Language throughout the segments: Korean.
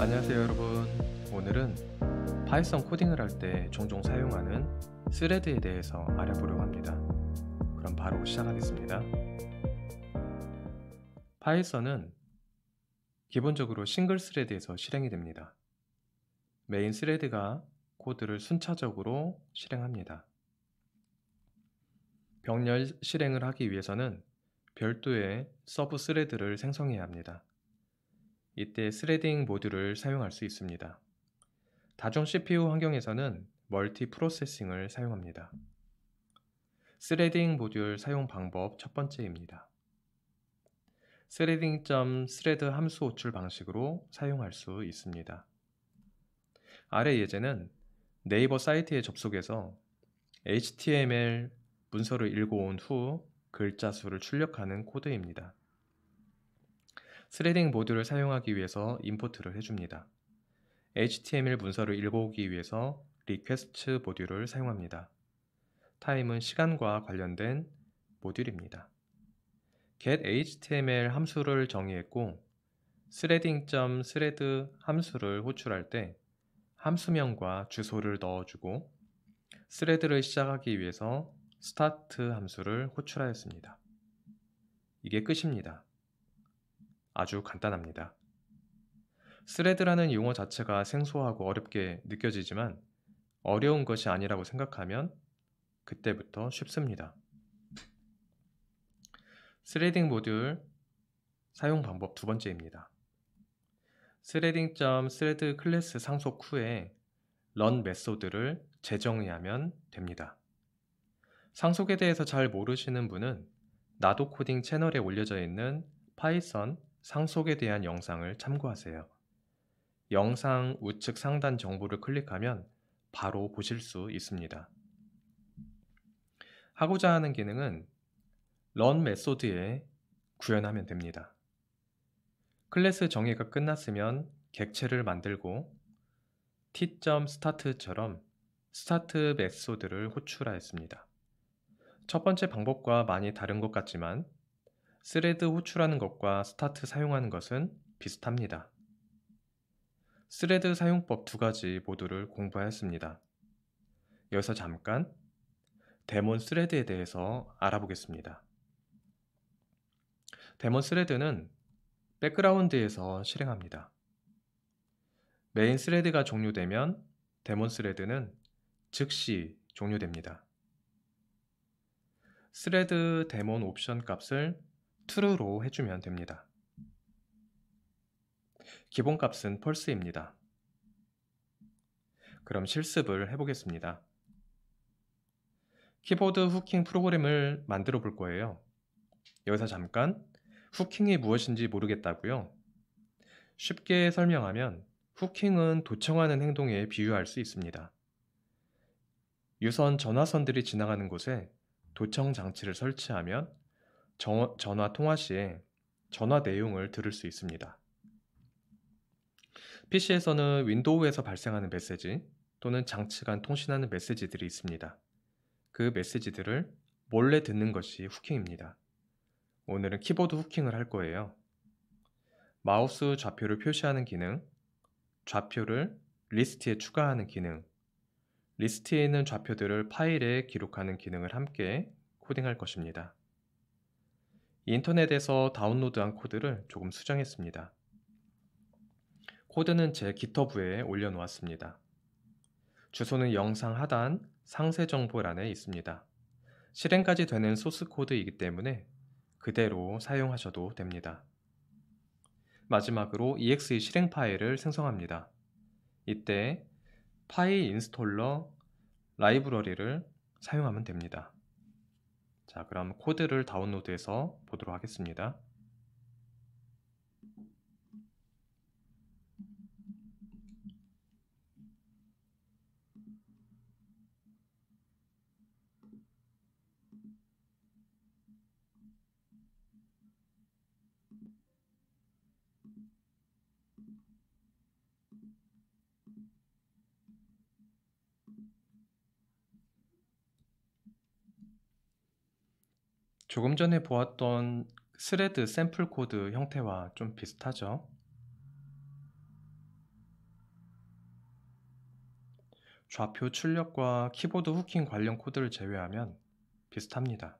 안녕하세요 여러분 오늘은 파이썬 코딩을 할 때 종종 사용하는 스레드에 대해서 알아보려고 합니다 그럼 바로 시작하겠습니다 파이썬은 기본적으로 싱글 스레드에서 실행이 됩니다 메인 스레드가 코드를 순차적으로 실행합니다 병렬 실행을 하기 위해서는 별도의 서브 스레드를 생성해야 합니다 이때 스레딩 모드를 사용할 수 있습니다. 다중 CPU 환경에서는 멀티 프로세싱을 사용합니다. 스레딩 모듈 사용 방법 첫 번째입니다. 스레딩.스레드 점 함수 호출 방식으로 사용할 수 있습니다. 아래 예제는 네이버 사이트에 접속해서 HTML 문서를 읽어온 후 글자 수를 출력하는 코드입니다. 스레딩 모듈을 사용하기 위해서 임포트를 해줍니다. HTML 문서를 읽어오기 위해서 request 모듈을 사용합니다. time은 시간과 관련된 모듈입니다. getHTML 함수를 정의했고 threading.thread 함수를 호출할 때 함수명과 주소를 넣어주고 스레드를 시작하기 위해서 start 함수를 호출하였습니다. 이게 끝입니다. 아주 간단합니다. 스레드라는 용어 자체가 생소하고 어렵게 느껴지지만 어려운 것이 아니라고 생각하면 그때부터 쉽습니다. 스레딩 모듈 사용 방법 두 번째입니다. 스레딩 점 스레드 클래스 상속 후에 런 메소드를 재정의하면 됩니다. 상속에 대해서 잘 모르시는 분은 나도 코딩 채널에 올려져 있는 파이썬 상속에 대한 영상을 참고하세요. 영상 우측 상단 정보를 클릭하면 바로 보실 수 있습니다. 하고자 하는 기능은 런 메소드에 구현하면 됩니다. 클래스 정의가 끝났으면 객체를 만들고 t.start처럼 start 메소드를 호출하였습니다. 첫 번째 방법과 많이 다른 것 같지만 스레드 호출하는 것과 스타트 사용하는 것은 비슷합니다. 스레드 사용법 두 가지 모두를 공부하였습니다. 여기서 잠깐 데몬 스레드에 대해서 알아보겠습니다. 데몬 스레드는 백그라운드에서 실행합니다. 메인 스레드가 종료되면 데몬 스레드는 즉시 종료됩니다. 스레드 데몬 옵션 값을 true로 해주면 됩니다. 기본값은 false입니다. 그럼 실습을 해보겠습니다. 키보드 후킹 프로그램을 만들어 볼 거예요. 여기서 잠깐 후킹이 무엇인지 모르겠다고요? 쉽게 설명하면 후킹은 도청하는 행동에 비유할 수 있습니다. 유선 전화선들이 지나가는 곳에 도청 장치를 설치하면 저, 전화 통화 시에 전화 내용을 들을 수 있습니다. PC에서는 윈도우에서 발생하는 메시지 또는 장치간 통신하는 메시지들이 있습니다. 그 메시지들을 몰래 듣는 것이 후킹입니다. 오늘은 키보드 후킹을 할 거예요. 마우스 좌표를 표시하는 기능, 좌표를 리스트에 추가하는 기능, 리스트에 있는 좌표들을 파일에 기록하는 기능을 함께 코딩할 것입니다. 인터넷에서 다운로드한 코드를 조금 수정했습니다. 코드는 제 g i t h u b 에 올려놓았습니다. 주소는 영상 하단 상세 정보란에 있습니다. 실행까지 되는 소스 코드이기 때문에 그대로 사용하셔도 됩니다. 마지막으로 exe 실행 파일을 생성합니다. 이때 파일 인스톨러 라이브러리를 사용하면 됩니다. 자, 그럼 코드를 다운로드해서 보도록 하겠습니다. 조금 전에 보았던 스레드 샘플 코드 형태와 좀 비슷하죠. 좌표 출력과 키보드 후킹 관련 코드를 제외하면 비슷합니다.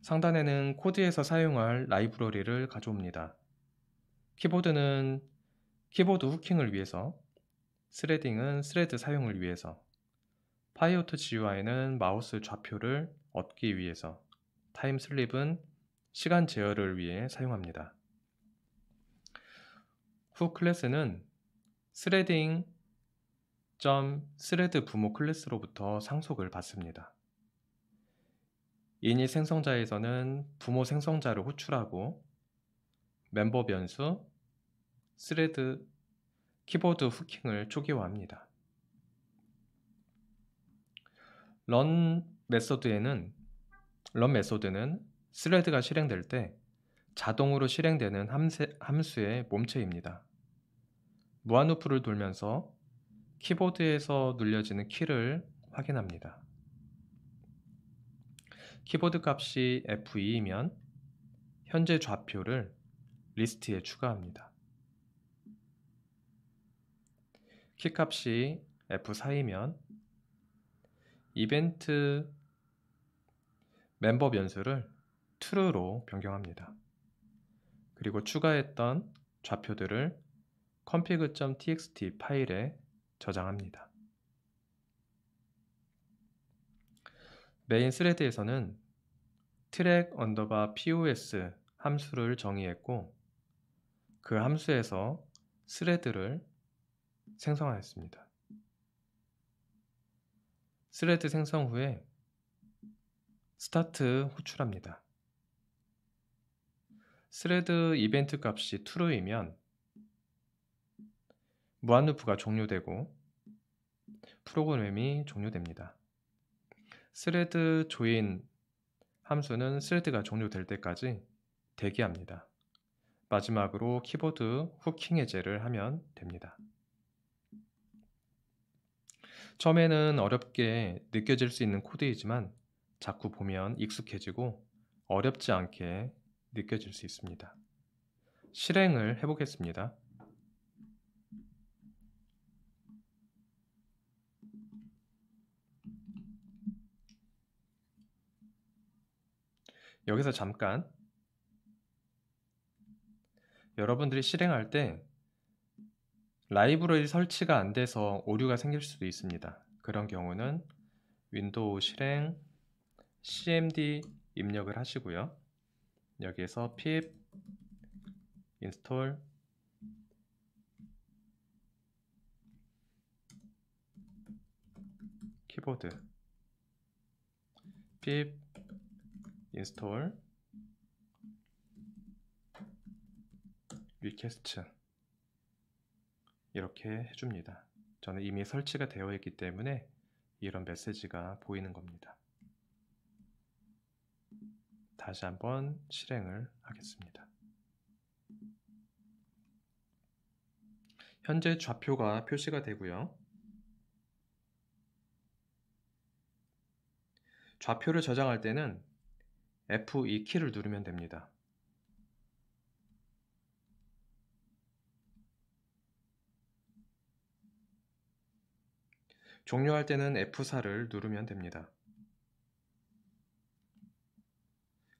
상단에는 코드에서 사용할 라이브러리를 가져옵니다. 키보드는 키보드 후킹을 위해서, 스레딩은 스레드 사용을 위해서, 하이오트 GUI는 마우스 좌표를 얻기 위해서, 타임슬립은 시간 제어를 위해 사용합니다. 후 클래스는 스레딩 점 스레드 부모 클래스로부터 상속을 받습니다. 이니 생성자에서는 부모 생성자를 호출하고 멤버 변수 스레드 키보드 후킹을 초기화합니다. 런 메소드에는 런 메소드는 스레드가 실행될 때 자동으로 실행되는 함세, 함수의 몸체입니다. 무한루프를 돌면서 키보드에서 눌려지는 키를 확인합니다. 키보드 값이 F2이면 현재 좌표를 리스트에 추가합니다. 키 값이 F4이면 이벤트 멤버 변수를 true로 변경합니다. 그리고 추가했던 좌표들을 config.txt 파일에 저장합니다. 메인 스레드에서는 track n 트랙 언더바 pos 함수를 정의했고 그 함수에서 스레드를 생성하였습니다. 스레드 생성 후에 스타트 호출합니다. 스레드 이벤트 값이 true이면 무한 루프가 종료되고 프로그램이 종료됩니다. 스레드 조인 함수는 스레드가 종료될 때까지 대기합니다. 마지막으로 키보드 후킹 해제를 하면 됩니다. 처음에는 어렵게 느껴질 수 있는 코드이지만 자꾸 보면 익숙해지고 어렵지 않게 느껴질 수 있습니다. 실행을 해보겠습니다. 여기서 잠깐 여러분들이 실행할 때 라이브러리 설치가 안 돼서 오류가 생길 수도 있습니다. 그런 경우는 윈도우 실행 cmd 입력을 하시고요. 여기에서 pip install keyboard pip install request 이렇게 해줍니다. 저는 이미 설치가 되어 있기 때문에 이런 메시지가 보이는 겁니다. 다시 한번 실행을 하겠습니다. 현재 좌표가 표시가 되고요. 좌표를 저장할 때는 F2키를 누르면 됩니다. 종료할 때는 F4를 누르면 됩니다.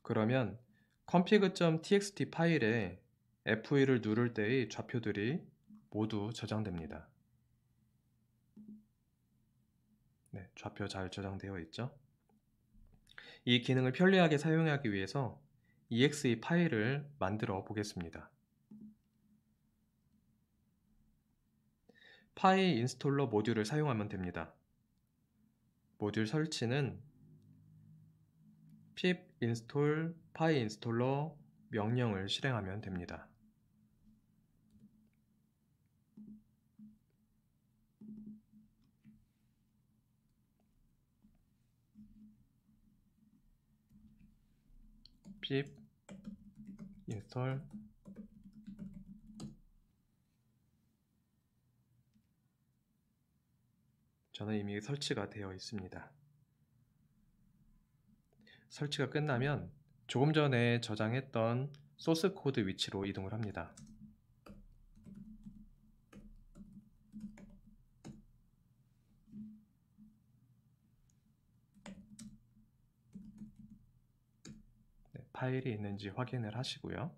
그러면 config.txt 파일에 F1을 누를 때의 좌표들이 모두 저장됩니다. 네, 좌표 잘 저장되어 있죠? 이 기능을 편리하게 사용하기 위해서 exe e 파일을 만들어 보겠습니다. 파이 인스톨러 모듈을 사용하면 됩니다. 모듈 설치는 pip install 파이 인스톨러 명령을 실행하면 됩니다. pip install 저는 이미 설치가 되어 있습니다. 설치가 끝나면 조금 전에 저장했던 소스 코드 위치로 이동을 합니다. 네, 파일이 있는지 확인을 하시고요.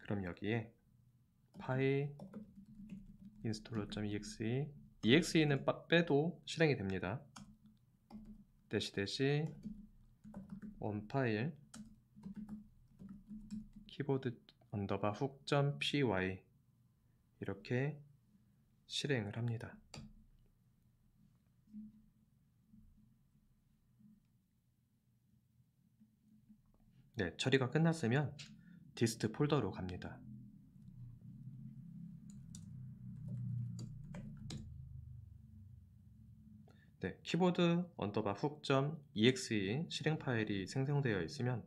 그럼 여기에 파일 인스톨 t a e x e exe는 빼도 실행이 됩니다. 대시 대시 원 파일 키보드 언더바 훅점 py 이렇게 실행을 합니다. 네, 처리가 끝났으면 디스트 폴더로 갑니다. 네, 키보드 언더바 훅점 exe 실행 파일이 생성되어 있으면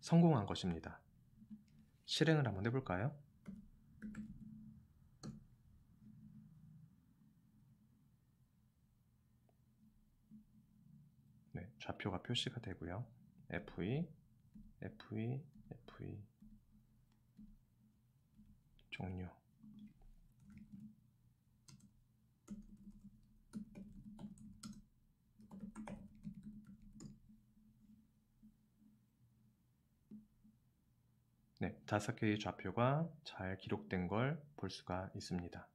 성공한 것입니다. 실행을 한번 해볼까요? 네, 좌표가 표시가 되고요. FE, FE, FE 종료 네, 다섯 개의 좌표가 잘 기록된 걸 볼 수가 있습니다.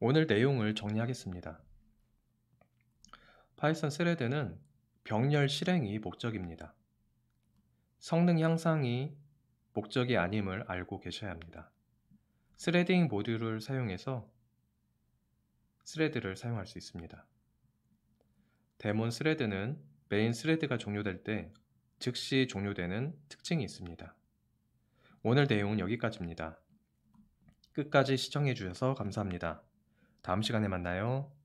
오늘 내용을 정리하겠습니다. 파이썬 스레드는 병렬 실행이 목적입니다. 성능 향상이 목적이 아님을 알고 계셔야 합니다. 스레딩 모듈을 사용해서 스레드를 사용할 수 있습니다. 데몬 스레드는 메인 스레드가 종료될 때 즉시 종료되는 특징이 있습니다. 오늘 내용은 여기까지입니다. 끝까지 시청해 주셔서 감사합니다. 다음 시간에 만나요.